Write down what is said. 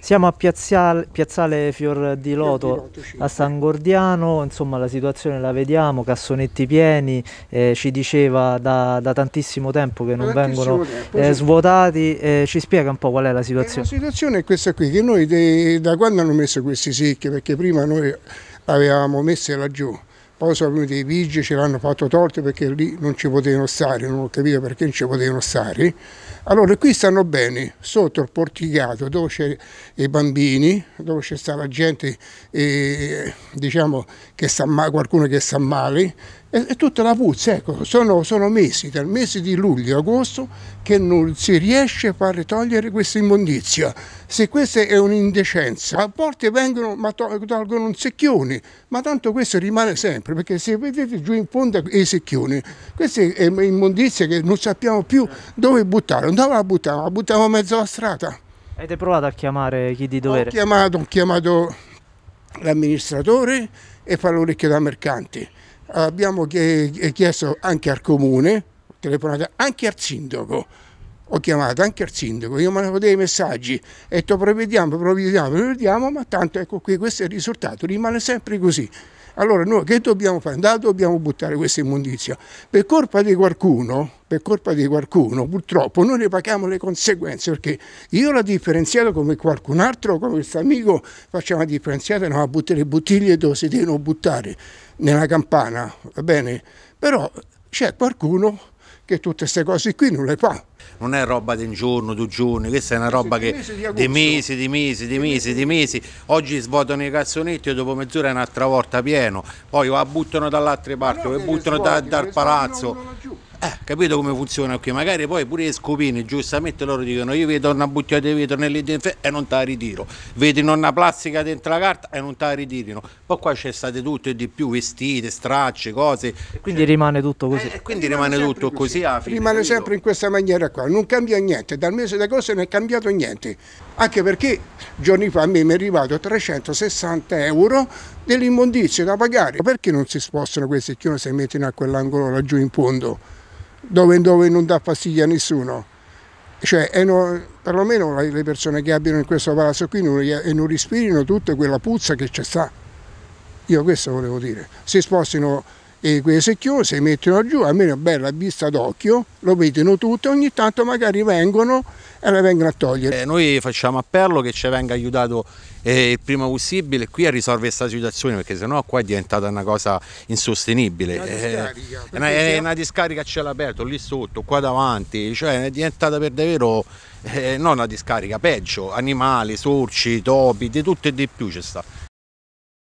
Siamo a Piazzale, Piazzale Fior di Loto a San Gordiano, insomma la situazione la vediamo, cassonetti pieni, eh, ci diceva da, da, tantissimo tempo che non vengono eh, svuotati, eh, ci spiega un po' qual è la eh, situazione? La situazione è questa qui, che noi de, da quando hanno messo questi secchi, perché prima noi avevamo messo laggiù poi sono venuti i vigili, ce l'hanno fatto torto perché lì non ci potevano stare, non ho capito perché non ci potevano stare. Allora qui stanno bene, sotto il porticato dove c'è i bambini, dove c'è la gente eh, diciamo, che sta male, qualcuno che sta male, e, e tutta la puzza, ecco, sono, sono, mesi, dal mese di luglio agosto, che non si riesce a far togliere questa immondizia. Se questa è un'indecenza, a volte vengono ma tolgono un secchione, ma tanto questo rimane sempre sempre, perché se vedete giù in fondo i secchioni, queste eh, immondizie che non sappiamo più dove buttare, dove la buttavamo? La a mezzo alla strada. Avete provato a chiamare chi di dovere? Ho chiamato, chiamato l'amministratore e fa l'orecchio da mercante. Abbiamo eh, chiesto anche al comune, telefonato anche al sindaco, ho chiamato anche al sindaco, io mandavo dei messaggi e detto provvediamo, provvediamo, provvediamo, ma tanto ecco qui questo è il risultato, rimane sempre così. Allora noi che dobbiamo fare? Da dobbiamo buttare questa immondizia. Per colpa di qualcuno, per colpa di qualcuno, purtroppo noi ne paghiamo le conseguenze perché io la differenziato come qualcun altro, come questo amico, facciamo la differenziata e non a buttare le bottiglie dove si devono buttare nella campana, va bene? Però c'è qualcuno che tutte queste cose qui non le fa. Non è roba di un giorno, due giorni, questa è una roba che di mesi, di mesi, di mesi, di mesi. Oggi svuotano i cassonetti e dopo mezz'ora è un'altra volta pieno, poi la buttano dall'altra parte, la buttano dal palazzo. Eh, capito come funziona qui? Magari poi pure i scopini, giustamente loro dicono io vedo una bottiglia di vetro nelle e non te la ritiro, vedi una plastica dentro la carta e non te la ritirino. Poi qua c'è stato tutto e di più, vestite, stracce, cose. Quindi cioè, rimane tutto così. Eh, quindi rimane, rimane tutto così. così fine, rimane capito? sempre in questa maniera qua, non cambia niente, dal mese d'agosto non è cambiato niente. Anche perché giorni fa a me mi è arrivato 360 euro dell'immondizia da pagare. Perché non si spostano questi chioni se mettono a quell'angolo laggiù in fondo? dove, dove non dà fastidio a nessuno. Cioè, no, perlomeno le persone che abbiano in questo palazzo qui non, e non respirino tutta quella puzza che c'è sta. Io questo volevo dire. Si spostino e queste secchiose mettono giù, almeno bella vista d'occhio, lo vedono tutto, ogni tanto magari vengono e le vengono a togliere. Eh, noi facciamo appello che ci venga aiutato eh, il prima possibile qui a risolvere questa situazione perché sennò qua è diventata una cosa insostenibile. Una eh, discarica, eh, una, è eh, una discarica a cielo aperto, lì sotto, qua davanti, cioè è diventata per davvero eh, non una discarica, peggio, animali, sorci, topi, di tutto e di più ci sta.